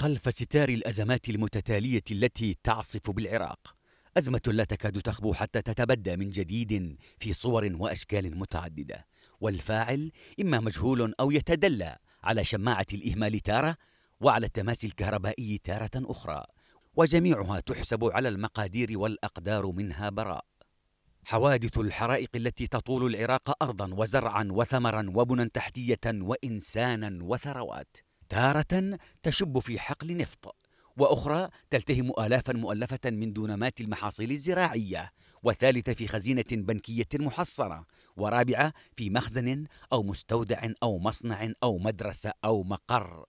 خلف ستار الأزمات المتتالية التي تعصف بالعراق أزمة لا تكاد تخبو حتى تتبدى من جديد في صور وأشكال متعددة والفاعل إما مجهول أو يتدلى على شماعة الإهمال تارة وعلى التماس الكهربائي تارة أخرى وجميعها تحسب على المقادير والأقدار منها براء حوادث الحرائق التي تطول العراق أرضا وزرعا وثمرا وبنا تحتية وإنسانا وثروات تارة تشب في حقل نفط وأخرى تلتهم آلافا مؤلفة من دونمات المحاصيل الزراعية وثالثة في خزينة بنكية محصرة ورابعة في مخزن أو مستودع أو مصنع أو مدرسة أو مقر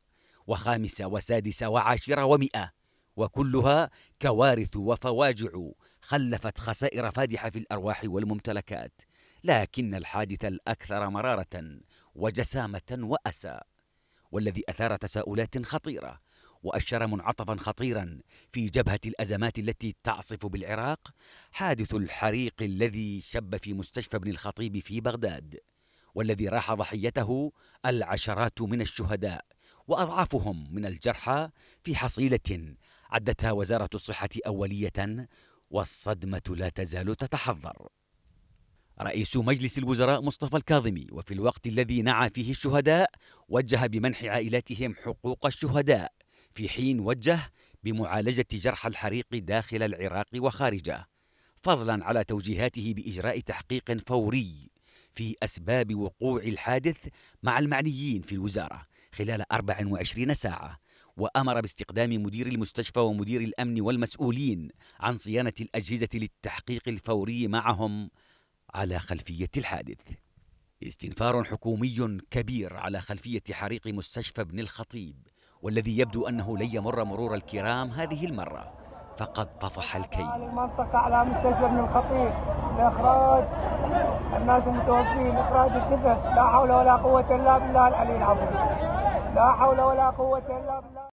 وخامسة وسادسة وعاشرة ومئة وكلها كوارث وفواجع خلفت خسائر فادحة في الأرواح والممتلكات لكن الحادث الأكثر مرارة وجسامة وأسى والذي أثار تساؤلات خطيرة وأشر منعطفا خطيرا في جبهة الأزمات التي تعصف بالعراق حادث الحريق الذي شب في مستشفى ابن الخطيب في بغداد والذي راح ضحيته العشرات من الشهداء وأضعافهم من الجرحى في حصيلة عدتها وزارة الصحة أولية والصدمة لا تزال تتحضر رئيس مجلس الوزراء مصطفى الكاظمي وفي الوقت الذي نعى فيه الشهداء وجه بمنح عائلاتهم حقوق الشهداء في حين وجه بمعالجة جرح الحريق داخل العراق وخارجه فضلا على توجيهاته بإجراء تحقيق فوري في أسباب وقوع الحادث مع المعنيين في الوزارة خلال 24 ساعة وأمر باستقدام مدير المستشفى ومدير الأمن والمسؤولين عن صيانة الأجهزة للتحقيق الفوري معهم على خلفية الحادث استنفار حكومي كبير على خلفية حريق مستشفى ابن الخطيب والذي يبدو أنه لن يمر مرور الكرام هذه المرة فقد طفح الكيل المنطقة على مستشفى ابن الخطيب لإخراج الناس المتوفين لإخراج الجثث لا حول ولا قوة إلا بالله العلي العظيم لا حول ولا قوة إلا بالله